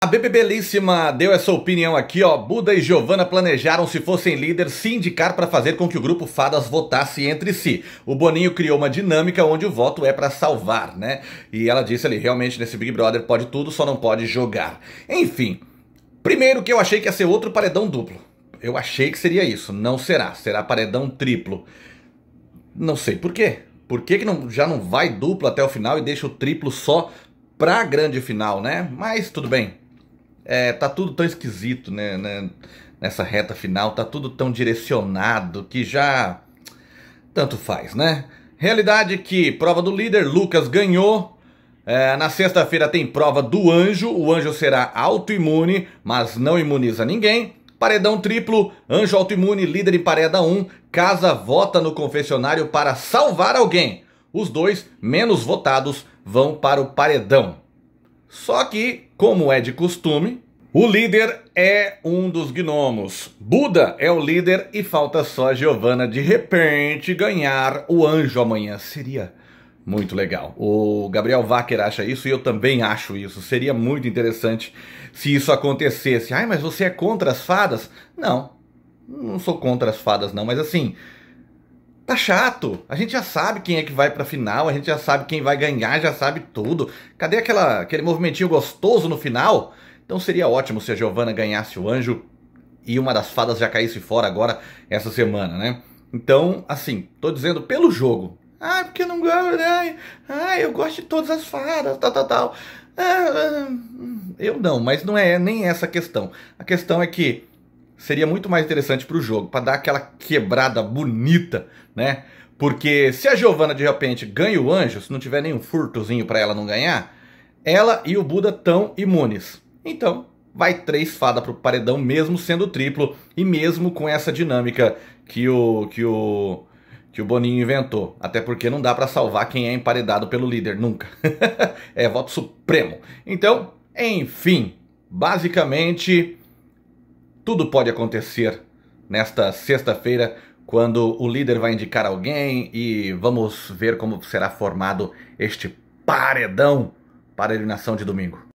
A belíssima deu essa opinião aqui, ó. Buda e Giovanna planejaram, se fossem líderes, se indicar para fazer com que o grupo Fadas votasse entre si. O Boninho criou uma dinâmica onde o voto é para salvar, né? E ela disse ali, realmente, nesse Big Brother pode tudo, só não pode jogar. Enfim, primeiro que eu achei que ia ser outro paredão duplo. Eu achei que seria isso. Não será. Será paredão triplo. Não sei por quê. Por que, que não, já não vai duplo até o final e deixa o triplo só pra grande final, né? Mas tudo bem, é, tá tudo tão esquisito, né, né, Nessa reta final, tá tudo tão direcionado que já tanto faz, né? Realidade é que prova do líder, Lucas ganhou. É, na sexta-feira tem prova do anjo. O anjo será autoimune, mas não imuniza ninguém. Paredão triplo, anjo autoimune, líder em pareda 1. Casa vota no confessionário para salvar alguém. Os dois menos votados vão para o paredão. Só que, como é de costume, o líder é um dos gnomos. Buda é o líder e falta só Giovanna de repente ganhar o anjo amanhã. Seria muito legal. O Gabriel Wacker acha isso e eu também acho isso. Seria muito interessante se isso acontecesse. Ai, mas você é contra as fadas? Não, não sou contra as fadas, não, mas assim Tá chato. A gente já sabe quem é que vai pra final, a gente já sabe quem vai ganhar, já sabe tudo. Cadê aquela, aquele movimentinho gostoso no final? Então seria ótimo se a Giovanna ganhasse o anjo e uma das fadas já caísse fora agora essa semana, né? Então, assim, tô dizendo pelo jogo. Ah, porque não gosto, né? ah eu gosto de todas as fadas, tal, tal, tal. Ah, ah eu não, mas não é nem essa a questão. A questão é que seria muito mais interessante para o jogo, para dar aquela quebrada bonita, né? Porque se a Giovanna de repente ganha o anjo, se não tiver nenhum furtozinho para ela não ganhar, ela e o Buda estão imunes. Então, vai três fada pro paredão mesmo sendo triplo e mesmo com essa dinâmica que o que o que o Boninho inventou, até porque não dá para salvar quem é emparedado pelo líder nunca. é voto supremo. Então, enfim, basicamente tudo pode acontecer nesta sexta-feira, quando o líder vai indicar alguém e vamos ver como será formado este paredão para a eliminação de domingo.